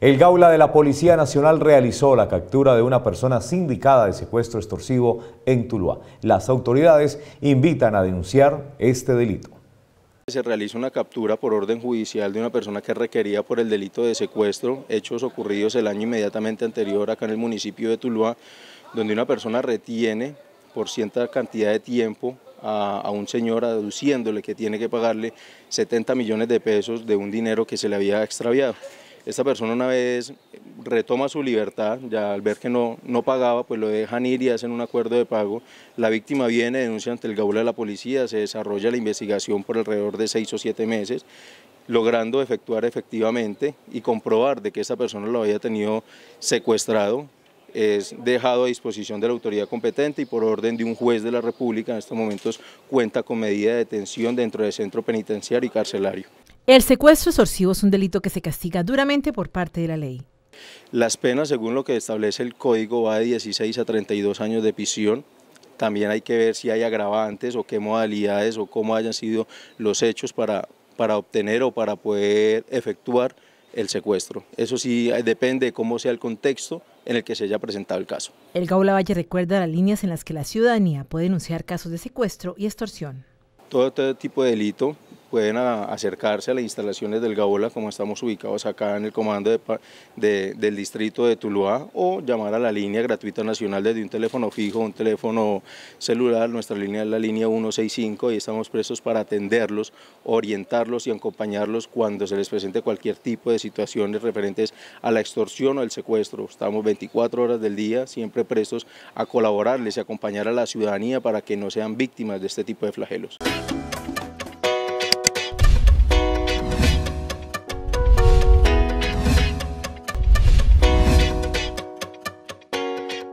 El Gaula de la Policía Nacional realizó la captura de una persona sindicada de secuestro extorsivo en Tuluá. Las autoridades invitan a denunciar este delito. Se realiza una captura por orden judicial de una persona que requería por el delito de secuestro, hechos ocurridos el año inmediatamente anterior acá en el municipio de Tuluá, donde una persona retiene por cierta cantidad de tiempo a, a, un señor aduciéndole que tiene que pagarle 70 millones de pesos de un dinero que se le había extraviado. Esta persona una vez retoma su libertad, ya al ver que no, pagaba, pues lo dejan ir y hacen un acuerdo de pago. La víctima viene, denuncia ante el gaula de la policía, se desarrolla la investigación por alrededor de seis o siete meses logrando efectuar efectivamente y comprobar de que esta persona lo había tenido secuestrado, es dejado a disposición de la autoridad competente y por orden de un juez de la República en estos momentos cuenta con medida de detención dentro del centro penitenciario y carcelario. El secuestro extorsivo es un delito que se castiga duramente por parte de la ley. Las penas, según lo que establece el código, va de 16 a 32 años de prisión. También hay que ver si hay agravantes o qué modalidades o cómo hayan sido los hechos para, para obtener o para poder efectuar el secuestro. Eso sí depende de cómo sea el contexto en el que se haya presentado el caso. El Gaula Valle recuerda las líneas en las que la ciudadanía puede denunciar casos de secuestro y extorsión. todo tipo de delito pueden acercarse a las instalaciones del Gabola como estamos ubicados acá en el comando del distrito de Tuluá, o llamar a la línea gratuita nacional desde un teléfono fijo, un teléfono celular, nuestra línea es la línea 165 y estamos presos para atenderlos, orientarlos y acompañarlos cuando se les presente cualquier tipo de situaciones referentes a la extorsión o el secuestro. Estamos 24 horas del día, siempre presos a colaborarles y acompañar a la ciudadanía para que no sean víctimas de este tipo de flagelos.